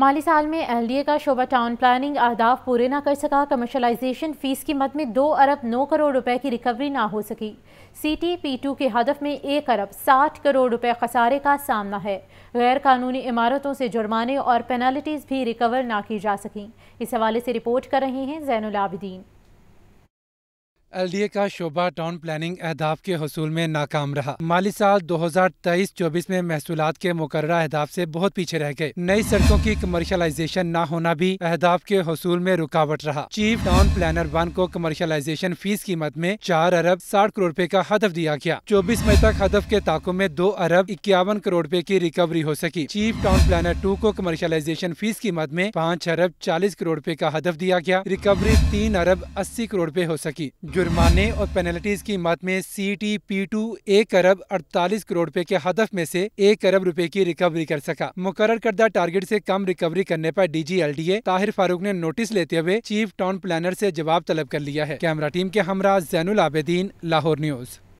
माली साल में एलडीए का शोबा टाउन प्लानिंग अहदाफ पूरे ना कर सका कमर्शलाइजेशन फीस की मद में दो अरब नौ करोड़ रुपए की रिकवरी ना हो सकी सीटी पी टू के हदफ में एक अरब साठ करोड़ रुपए खसारे का सामना है गैर कानूनी इमारतों से जुर्माने और पेनल्टीज भी रिकवर ना की जा सकें इस हवाले से रिपोर्ट कर रहे हैं जैनलाबिदीन एल डी ए का शोभा टाउन प्लानिंग अहदाफ के हसूल में नाकाम रहा माली साल 2023-24 में महसूल के मुकर अहदाफ से बहुत पीछे रह गए नई सड़कों की कमर्शलाइजेशन ना होना भी अहदाफ के हसूल में रुकावट रहा चीफ टाउन प्लानर वन को कमर्शलाइजेशन फीस कीमत में चार अरब साठ करोड़ रूपए का हदफ दिया गया चौबीस मई तक हदफ के ताकों में दो अरब इक्यावन करोड़ रूपए की रिकवरी हो सकी चीफ टाउन प्लानर टू को कमर्शलाइजेशन फीस कीमत में पाँच अरब चालीस करोड़ रूपए का हदफ दिया गया रिकवरी तीन अरब अस्सी करोड़ रूपए हो सकी जुर्माने और पेनल्टीज की मद में सी टी पी टू एक अरब अड़तालीस करोड़ रूपए के हदफ में से एक अरब रुपए की रिकवरी कर सका मुकर करदा टारगेट से कम रिकवरी करने पर ए ताहिर फारूक ने नोटिस लेते हुए चीफ टाउन प्लानर से जवाब तलब कर लिया है कैमरा टीम के हमरा जैनुल आबेदीन लाहौर न्यूज़